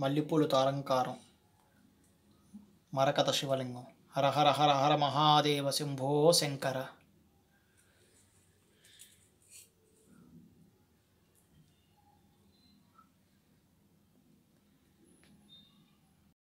మల్లెపూలు తారంకారం మరకత శివలింగం హర హర హర హర మహాదేవ శంభో శంకర